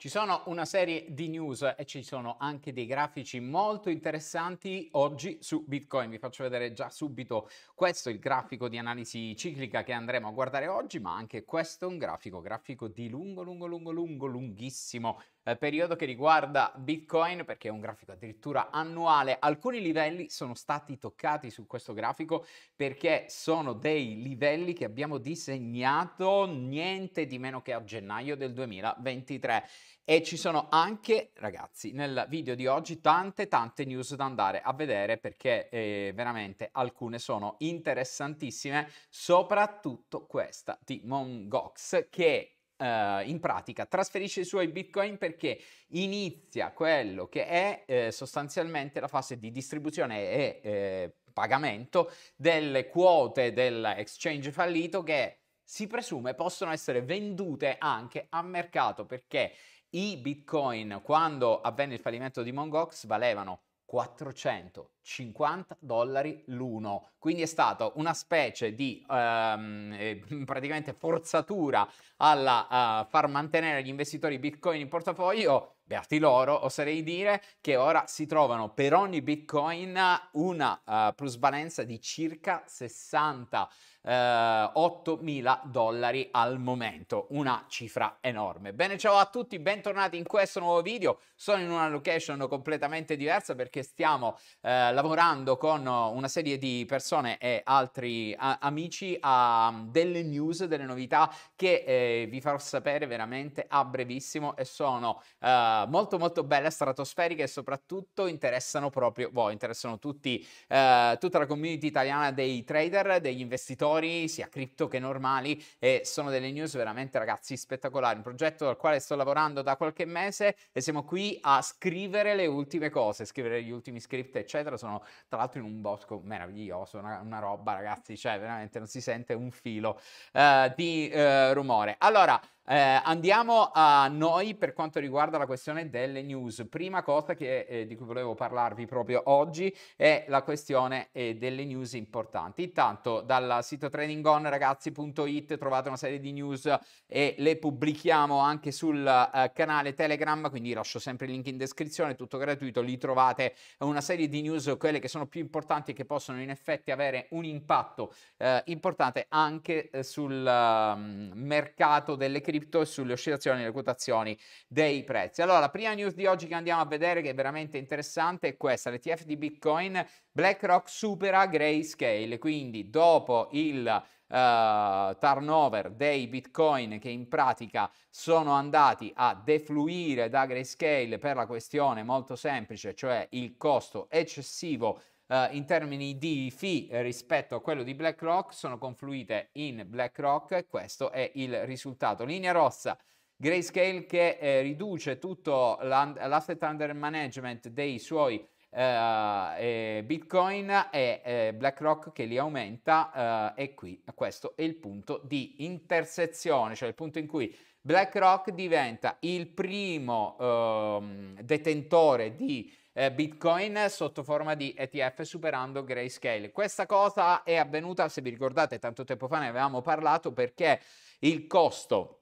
Ci sono una serie di news e ci sono anche dei grafici molto interessanti oggi su Bitcoin. Vi faccio vedere già subito questo, il grafico di analisi ciclica che andremo a guardare oggi, ma anche questo è un grafico, grafico di lungo, lungo, lungo, lungo, lunghissimo eh, periodo che riguarda Bitcoin, perché è un grafico addirittura annuale, alcuni livelli sono stati toccati su questo grafico perché sono dei livelli che abbiamo disegnato niente di meno che a gennaio del 2023 e ci sono anche, ragazzi, nel video di oggi tante tante news da andare a vedere perché eh, veramente alcune sono interessantissime, soprattutto questa di Mongox che Uh, in pratica trasferisce i suoi bitcoin perché inizia quello che è eh, sostanzialmente la fase di distribuzione e eh, pagamento delle quote dell'exchange fallito che si presume possono essere vendute anche a mercato perché i bitcoin quando avvenne il fallimento di Mongox valevano 450 dollari l'uno. Quindi è stata una specie di ehm, eh, praticamente forzatura alla uh, far mantenere gli investitori Bitcoin in portafoglio. Beati loro, oserei dire che ora si trovano per ogni Bitcoin una uh, plusvalenza di circa 60 eh, 8.000 dollari al momento, una cifra enorme. Bene, ciao a tutti, bentornati in questo nuovo video. Sono in una location completamente diversa perché stiamo eh, lavorando con una serie di persone e altri a, amici a mm, delle news, delle novità che eh, vi farò sapere veramente a brevissimo e sono eh, molto molto belle, stratosferiche e soprattutto interessano proprio voi, interessano tutti, eh, tutta la community italiana dei trader, degli investitori migliori, sia cripto che normali, e sono delle news veramente ragazzi spettacolari, un progetto al quale sto lavorando da qualche mese e siamo qui a scrivere le ultime cose, scrivere gli ultimi script eccetera, sono tra l'altro in un bosco meraviglioso, una, una roba ragazzi, cioè veramente non si sente un filo uh, di uh, rumore. Allora, eh, andiamo a noi per quanto riguarda la questione delle news. Prima cosa che, eh, di cui volevo parlarvi proprio oggi è la questione eh, delle news importanti. Intanto dal sito tradingonragazzi.it trovate una serie di news e le pubblichiamo anche sul eh, canale Telegram, quindi lascio sempre il link in descrizione, tutto gratuito, lì trovate una serie di news, quelle che sono più importanti e che possono in effetti avere un impatto eh, importante anche eh, sul ehm, mercato delle cripto cripto e sulle oscillazioni e le quotazioni dei prezzi. Allora, la prima news di oggi che andiamo a vedere, che è veramente interessante, è questa: l'ETF di Bitcoin BlackRock supera Grayscale, quindi dopo il Uh, turnover dei bitcoin che in pratica sono andati a defluire da Grayscale per la questione molto semplice, cioè il costo eccessivo eh, in termini di fee eh, rispetto a quello di BlackRock sono confluite in BlackRock e questo è il risultato. Linea rossa. Grayscale che eh, riduce tutto l'asset under management dei suoi eh, Bitcoin e eh, BlackRock che li aumenta eh, e qui questo è il punto di intersezione, cioè il punto in cui BlackRock diventa il primo ehm, detentore di eh, Bitcoin sotto forma di ETF superando Grayscale. Questa cosa è avvenuta, se vi ricordate, tanto tempo fa ne avevamo parlato perché il costo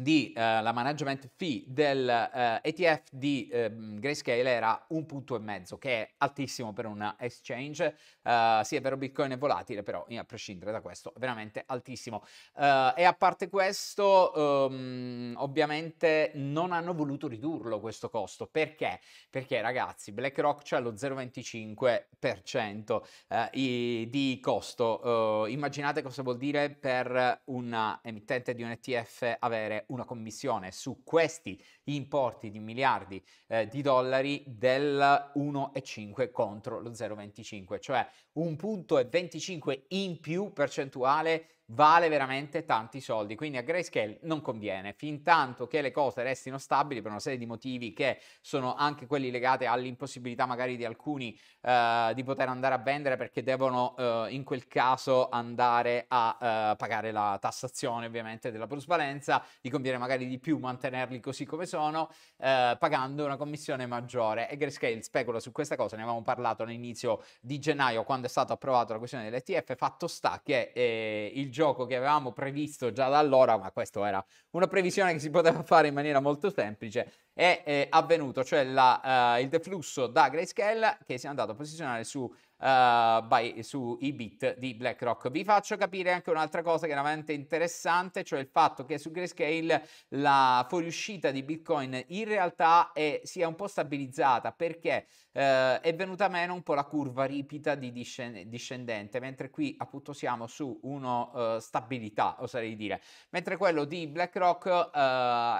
di, eh, la management fee del eh, ETF di eh, Grayscale era un punto e mezzo, che è altissimo per una exchange. Eh, sì, è vero, Bitcoin è volatile, però a prescindere da questo, è veramente altissimo. Eh, e a parte questo, um, ovviamente non hanno voluto ridurlo questo costo. Perché? Perché, ragazzi, BlackRock c'è lo 0,25% eh, i, di costo. immaginate cosa vuol dire per un emittente di un ETF avere una commissione su questi importi di miliardi eh, di dollari del 1,5 contro lo 0,25, cioè un punto e 25 in più percentuale vale veramente tanti soldi, quindi a Grayscale non conviene, fin tanto che le cose restino stabili per una serie di motivi che sono anche quelli legati all'impossibilità magari di alcuni eh, di poter andare a vendere perché devono eh, in quel caso andare a eh, pagare la tassazione ovviamente della plusvalenza, gli conviene magari di più mantenerli così come sono eh, pagando una commissione maggiore e Grayscale specula su questa cosa, ne avevamo parlato all'inizio di gennaio quando è stata approvata la questione dell'ETF, fatto sta che eh, il gioco che avevamo previsto già da allora, ma questa era una previsione che si poteva fare in maniera molto semplice, è, è eh, avvenuto, cioè la, uh, il deflusso da Grayscale che si è andato a posizionare su uh, eh, by, su i bit di BlackRock. Vi faccio capire anche un'altra cosa che è veramente interessante, cioè il fatto che su Grayscale la fuoriuscita di Bitcoin in realtà è, si è un po' stabilizzata perché uh, è venuta meno un po' la curva ripida di discendente, mentre qui appunto siamo su uno uh, stabilità, oserei dire, mentre quello di BlackRock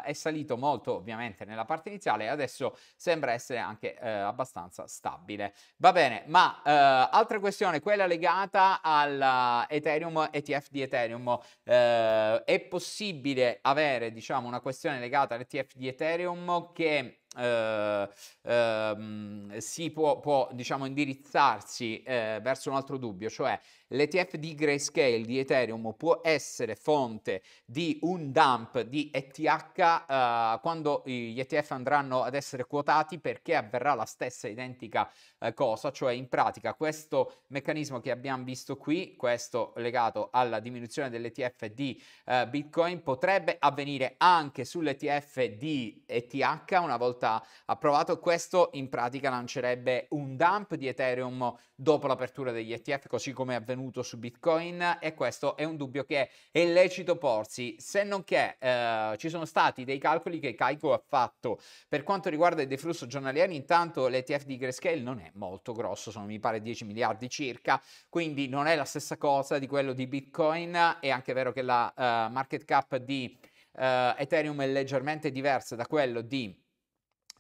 è salito molto ovviamente nella parte iniziale e adesso sembra essere anche abbastanza stabile. Va bene, ma eh, altra questione, quella legata all'Ethereum eh, ETF di Ethereum. Eh, è possibile avere, diciamo, una questione legata all'ETF di Ethereum che eh, ehm, si può, può diciamo, indirizzarsi eh, verso un altro dubbio, cioè l'ETF di Grayscale di Ethereum può essere fonte di un dump di ETH eh, quando gli ETF andranno ad essere quotati perché avverrà la stessa identica eh, cosa, cioè in pratica questo meccanismo che abbiamo visto qui, questo legato alla diminuzione dell'ETF di eh, Bitcoin, potrebbe avvenire anche sull'ETF di ETH una volta volta approvato. Questo in pratica lancerebbe un dump di Ethereum dopo l'apertura degli ETF, così come è avvenuto su Bitcoin e questo è un dubbio che è lecito porsi, se non che eh, ci sono stati dei calcoli che Kaiko ha fatto per quanto riguarda il deflusso giornaliero, intanto l'ETF di Grayscale non è molto grosso, sono mi pare 10 miliardi circa, quindi non è la stessa cosa di quello di Bitcoin, è anche vero che la uh, market cap di uh, Ethereum è leggermente diversa da quello di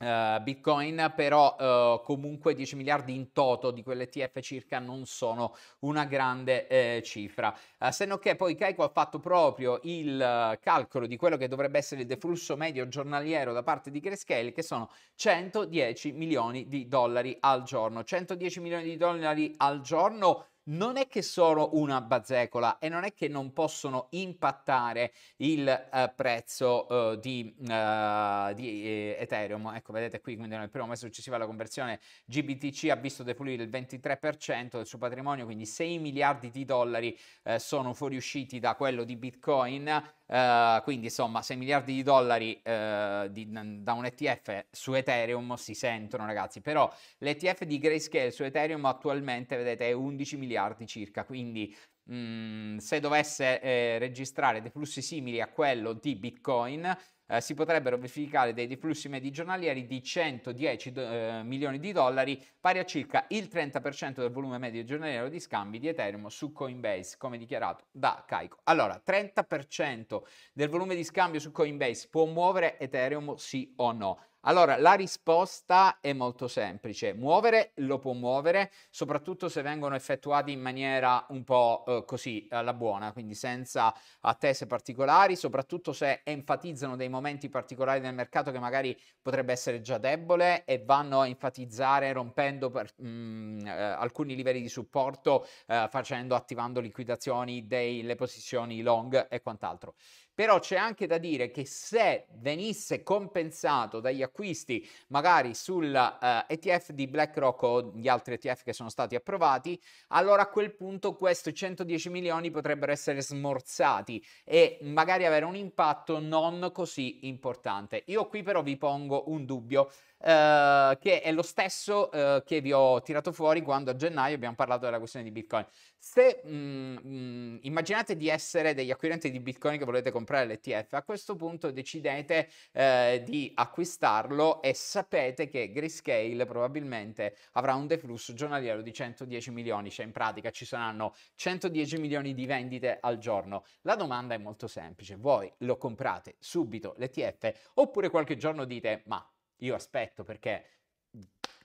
Uh, Bitcoin, però uh, comunque 10 miliardi in toto di quell'ETF circa non sono una grande eh, cifra. Uh, se non che poi Keiko ha fatto proprio il calcolo di quello che dovrebbe essere il deflusso medio giornaliero da parte di Grayscale, che sono 110 milioni di dollari al giorno. 110 milioni di dollari al giorno non è che sono una bazzecola e non è che non possono impattare il eh, prezzo eh, di, eh, di eh, Ethereum. Ecco, vedete qui, quindi nel primo mese successivo alla conversione GBTC ha visto depulire il 23% del suo patrimonio, quindi 6 miliardi di dollari eh, sono fuoriusciti da quello di Bitcoin eh, quindi insomma 6 miliardi di dollari uh, di, da un ETF su Ethereum si sentono ragazzi, però l'ETF di Grayscale su Ethereum attualmente vedete è 11 miliardi circa, quindi mh, mm, se dovesse eh, registrare dei flussi simili a quello di Bitcoin eh, si potrebbero verificare dei deflussi medi giornalieri di 110 do- eh, milioni di dollari, pari a circa il 30% del volume medio giornaliero di scambi di Ethereum su Coinbase, come dichiarato da Caico. Allora, 30% del volume di scambio su Coinbase può muovere Ethereum sì o no? Allora, la risposta è molto semplice. Muovere lo può muovere, soprattutto se vengono effettuati in maniera un po' eh, così alla buona, quindi senza attese particolari, soprattutto se enfatizzano dei momenti particolari del mercato che magari potrebbe essere già debole e vanno a enfatizzare rompendo per, mh, mm, eh, alcuni livelli di supporto, eh, facendo, attivando liquidazioni delle posizioni long e quant'altro però c'è anche da dire che se venisse compensato dagli acquisti magari sull'ETF eh, uh, di BlackRock o gli altri ETF che sono stati approvati, allora a quel punto questi 110 milioni potrebbero essere smorzati e magari avere un impatto non così importante. Io qui però vi pongo un dubbio eh, che è lo stesso eh, che vi ho tirato fuori quando a gennaio abbiamo parlato della questione di Bitcoin. Se mm, mm, immaginate di essere degli acquirenti di Bitcoin che volete comprare l'ETF, a questo punto decidete eh, di acquistarlo e sapete che Grayscale probabilmente avrà un deflusso giornaliero di 110 milioni, cioè in pratica ci saranno 110 milioni di vendite al giorno. La domanda è molto semplice, voi lo comprate subito l'ETF oppure qualche giorno dite ma io aspetto perché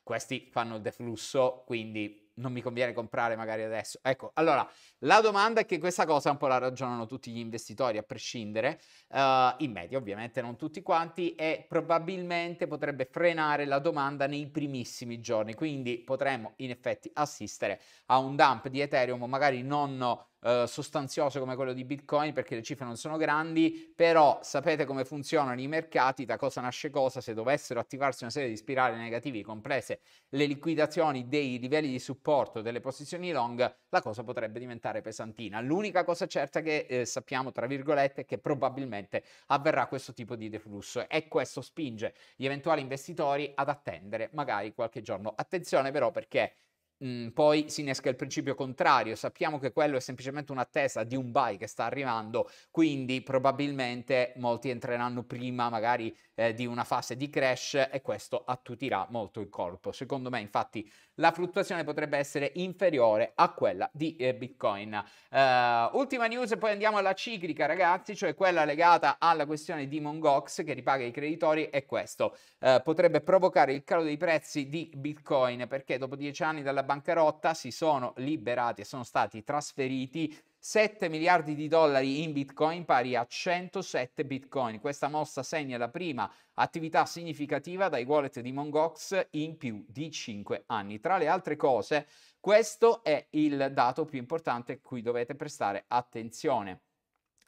questi fanno il deflusso, quindi non mi conviene comprare magari adesso. Ecco, allora, la domanda è che questa cosa un po' la ragionano tutti gli investitori, a prescindere, uh, in media ovviamente, non tutti quanti, e probabilmente potrebbe frenare la domanda nei primissimi giorni, quindi potremmo in effetti assistere a un dump di Ethereum, magari non eh, sostanzioso come quello di Bitcoin perché le cifre non sono grandi, però sapete come funzionano i mercati, da cosa nasce cosa, se dovessero attivarsi una serie di spirali negativi, comprese le liquidazioni dei livelli di supporto delle posizioni long, la cosa potrebbe diventare pesantina. L'unica cosa certa che eh, sappiamo, tra virgolette, è che probabilmente avverrà questo tipo di deflusso e questo spinge gli eventuali investitori ad attendere magari qualche giorno. Attenzione però perché Mhmm, poi si innesca il principio contrario, sappiamo che quello è semplicemente un'attesa di un buy che sta arrivando, quindi probabilmente molti entreranno prima, magari eh, di una fase di crash e questo attutirà molto il colpo. Secondo me infatti la fluttuazione potrebbe essere inferiore a quella di eh, Bitcoin. Uh, ultima news e poi andiamo alla ciclica ragazzi, cioè quella legata alla questione di Mongox che ripaga i creditori e questo. Uh, potrebbe provocare il calo dei prezzi di Bitcoin perché dopo dieci anni dalla bancarotta si sono liberati e sono stati trasferiti 7 miliardi di dollari in bitcoin pari a 107 bitcoin. Questa mossa segna la prima attività significativa dai wallet di Mongox in più di 5 anni. Tra le altre cose, questo è il dato più importante a cui dovete prestare attenzione.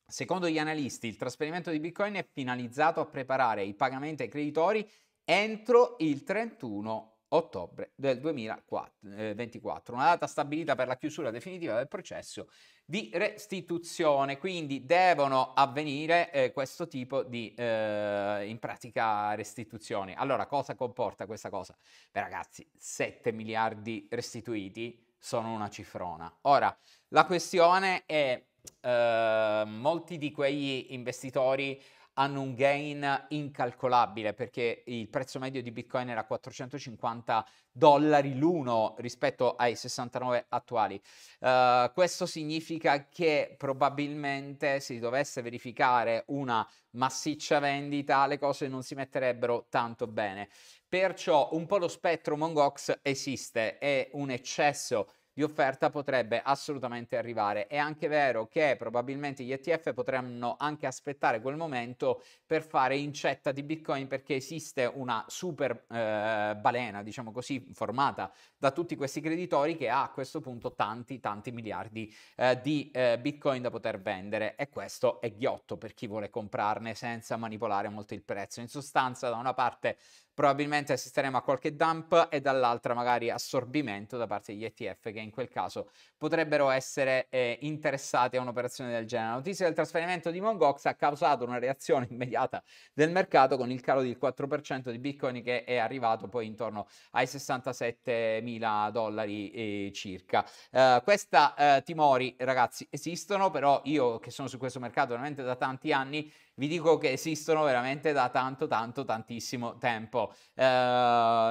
Secondo gli analisti, il trasferimento di bitcoin è finalizzato a preparare i pagamenti ai creditori entro il 31 ottobre del 2024, eh, una data stabilita per la chiusura definitiva del processo di restituzione, quindi devono avvenire eh, questo tipo di eh, in pratica restituzioni. Allora, cosa comporta questa cosa? Beh, ragazzi, 7 miliardi restituiti sono una cifrona. Ora, la questione è eh, molti di quegli investitori hanno un gain incalcolabile perché il prezzo medio di Bitcoin era 450 dollari l'uno rispetto ai 69 attuali. Uh, questo significa che probabilmente se dovesse verificare una massiccia vendita le cose non si metterebbero tanto bene. Perciò un po' lo spettro Mongox esiste, è un eccesso di offerta potrebbe assolutamente arrivare. È anche vero che probabilmente gli ETF potranno anche aspettare quel momento per fare incetta di Bitcoin perché esiste una super eh, balena, diciamo così, formata da tutti questi creditori che ha a questo punto tanti, tanti miliardi eh, di eh, Bitcoin da poter vendere e questo è ghiotto per chi vuole comprarne senza manipolare molto il prezzo. In sostanza, da una parte probabilmente assisteremo a qualche dump e dall'altra magari assorbimento da parte degli ETF che in quel caso potrebbero essere eh, interessati a un'operazione del genere. La notizia del trasferimento di Mongox ha causato una reazione immediata del mercato con il calo del 4% di Bitcoin che è arrivato poi intorno ai 67 mila dollari eh, circa. Uh, questa uh, timori ragazzi esistono però io che sono su questo mercato veramente da tanti anni vi dico che esistono veramente da tanto, tanto, tantissimo tempo. Eh,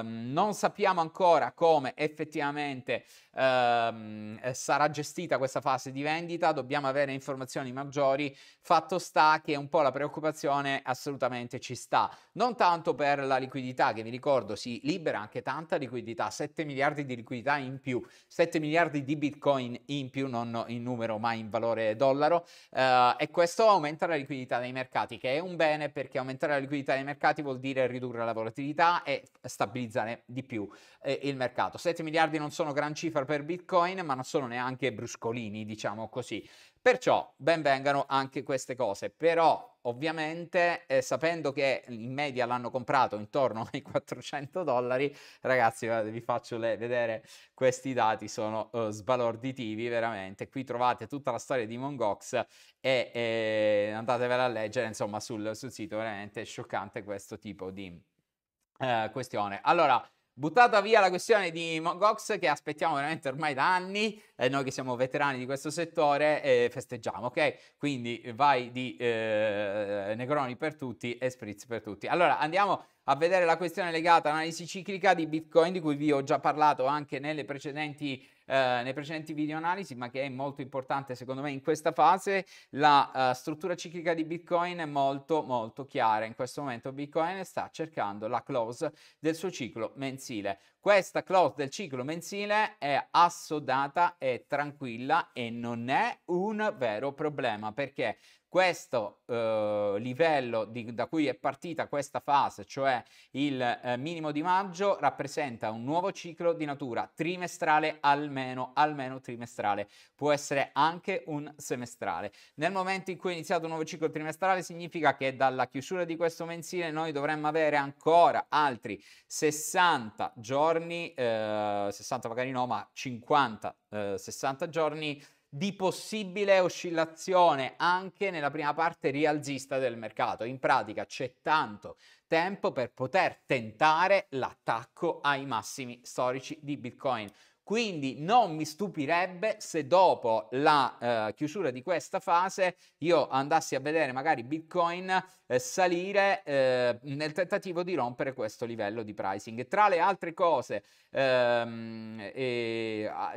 non sappiamo ancora come effettivamente ehm, eh, sarà gestita questa fase di vendita, dobbiamo avere informazioni maggiori. Fatto sta che un po' la preoccupazione assolutamente ci sta, non tanto per la liquidità, che vi ricordo si libera anche tanta liquidità, 7 miliardi di liquidità in più, 7 miliardi di bitcoin in più, non in numero ma in valore dollaro, eh, e questo aumenta la liquidità dei mercati mercati, che è un bene perché aumentare la liquidità dei mercati vuol dire ridurre la volatilità e stabilizzare di più eh, il mercato. 7 miliardi non sono gran cifra per Bitcoin, ma non sono neanche bruscolini, diciamo così. Perciò ben vengano anche queste cose, però ovviamente eh, sapendo che in media l'hanno comprato intorno ai 400 dollari, ragazzi guardate, vi faccio le, vedere questi dati, sono uh, sbalorditivi veramente, qui trovate tutta la storia di Mongox e eh, andatevela a leggere insomma sul, sul sito, veramente scioccante questo tipo di uh, questione. Allora, Buttata via la questione di Gox che aspettiamo veramente ormai da anni, eh, noi che siamo veterani di questo settore eh, festeggiamo, ok? Quindi vai di eh, Negroni per tutti e Spritz per tutti. Allora andiamo a vedere la questione legata all'analisi ciclica di Bitcoin, di cui vi ho già parlato anche nelle precedenti, eh, nei precedenti video analisi, ma che è molto importante secondo me in questa fase. La uh, struttura ciclica di Bitcoin è molto molto chiara. In questo momento Bitcoin sta cercando la close del suo ciclo mensile. Questa close del ciclo mensile è assodata è tranquilla e non è un vero problema perché questo eh, livello di, da cui è partita questa fase, cioè il eh, minimo di maggio, rappresenta un nuovo ciclo di natura trimestrale almeno, almeno trimestrale, può essere anche un semestrale. Nel momento in cui è iniziato un nuovo ciclo trimestrale significa che dalla chiusura di questo mensile noi dovremmo avere ancora altri 60 giorni, eh, 60 magari no, ma 50, 60 eh, giorni di possibile oscillazione anche nella prima parte rialzista del mercato. In pratica c'è tanto tempo per poter tentare l'attacco ai massimi storici di Bitcoin. Quindi non mi stupirebbe se dopo la eh, chiusura di questa fase io andassi a vedere magari Bitcoin eh, salire eh, nel tentativo di rompere questo livello di pricing. Tra le altre cose ehm,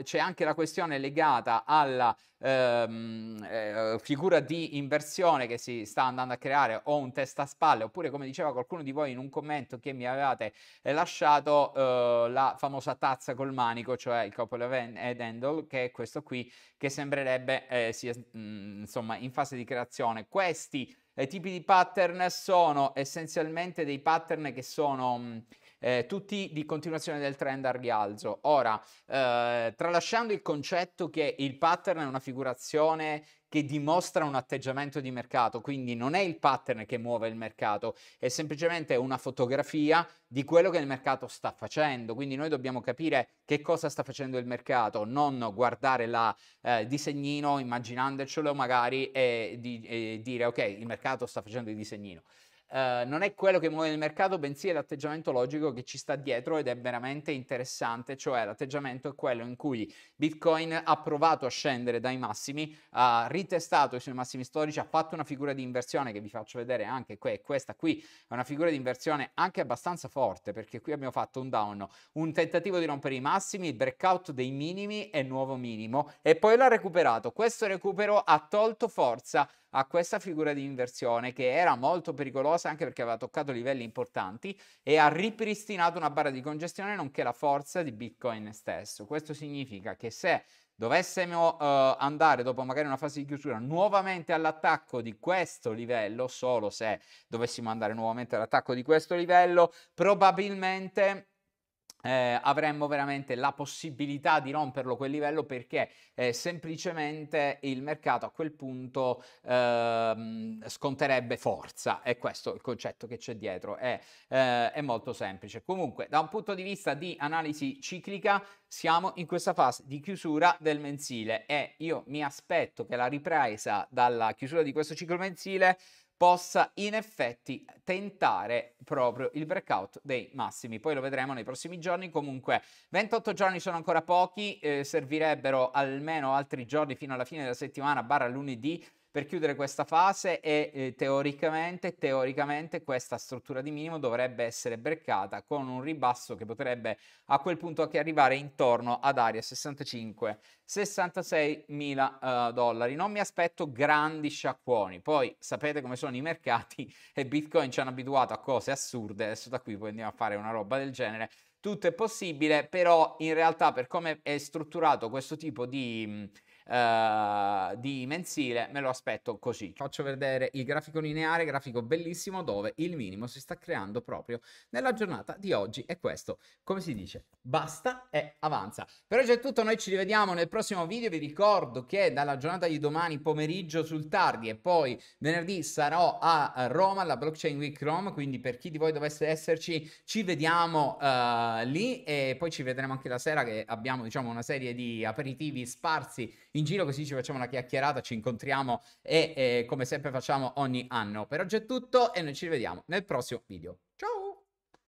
c'è anche la questione legata alla ehm, eh, figura di inversione che si sta andando a creare o un testa a spalle oppure come diceva qualcuno di voi in un commento che mi avevate eh, lasciato eh, la famosa tazza col manico, cioè il couple of head che è questo qui che sembrerebbe eh, sia mh, mm, insomma in fase di creazione. Questi eh, tipi di pattern sono essenzialmente dei pattern che sono mh, mm, eh, tutti di continuazione del trend al rialzo. Ora, eh, tralasciando il concetto che il pattern è una figurazione che dimostra un atteggiamento di mercato, quindi non è il pattern che muove il mercato, è semplicemente una fotografia di quello che il mercato sta facendo, quindi noi dobbiamo capire che cosa sta facendo il mercato, non guardare eh, il eh, disegnino immaginandocelo magari e, di, e dire ok, il mercato sta facendo il disegnino. Eh, non è quello che muove il mercato, bensì è l'atteggiamento logico che ci sta dietro ed è veramente interessante, cioè l'atteggiamento è quello in cui Bitcoin ha provato a scendere dai massimi, ha ritestato i suoi massimi storici, ha fatto una figura di inversione che vi faccio vedere anche que- questa qui, è una figura di inversione anche abbastanza forte perché qui abbiamo fatto un down, un tentativo di rompere i massimi, il breakout dei minimi e nuovo minimo e poi l'ha recuperato. Questo recupero ha tolto forza a questa figura di inversione che era molto pericolosa anche perché aveva toccato livelli importanti e ha ripristinato una barra di congestione nonché la forza di Bitcoin stesso. Questo significa che se dovessimo uh, andare dopo magari una fase di chiusura nuovamente all'attacco di questo livello, solo se dovessimo andare nuovamente all'attacco di questo livello, probabilmente eh, avremmo veramente la possibilità di romperlo quel livello perché eh, semplicemente il mercato a quel punto ehm, sconterebbe forza e questo è il concetto che c'è dietro è, eh, è molto semplice comunque da un punto di vista di analisi ciclica siamo in questa fase di chiusura del mensile e io mi aspetto che la ripresa dalla chiusura di questo ciclo mensile possa in effetti tentare proprio il breakout dei massimi. Poi lo vedremo nei prossimi giorni. Comunque 28 giorni sono ancora pochi, eh, servirebbero almeno altri giorni fino alla fine della settimana, barra lunedì, per chiudere questa fase e eh, teoricamente, teoricamente questa struttura di minimo dovrebbe essere breccata con un ribasso che potrebbe a quel punto anche arrivare intorno ad area 65-66 mila eh, dollari. Non mi aspetto grandi sciacquoni, poi sapete come sono i mercati e Bitcoin ci hanno abituato a cose assurde, adesso da qui poi andiamo a fare una roba del genere tutto è possibile, però in realtà per come è strutturato questo tipo di eh, di mensile, me lo aspetto così. Faccio vedere il grafico lineare, grafico bellissimo dove il minimo si sta creando proprio nella giornata di oggi e questo, come si dice, basta e avanza. Per oggi è tutto, noi ci rivediamo nel prossimo video, vi ricordo che dalla giornata di domani pomeriggio sul tardi e poi venerdì sarò a Roma alla Blockchain Week Rome, quindi per chi di voi dovesse esserci ci vediamo uh, lì e poi ci vedremo anche la sera che abbiamo diciamo una serie di aperitivi sparsi in giro così ci facciamo una chiacchierata, ci incontriamo e eh, come sempre facciamo ogni anno. Per oggi è tutto e noi ci vediamo nel prossimo video.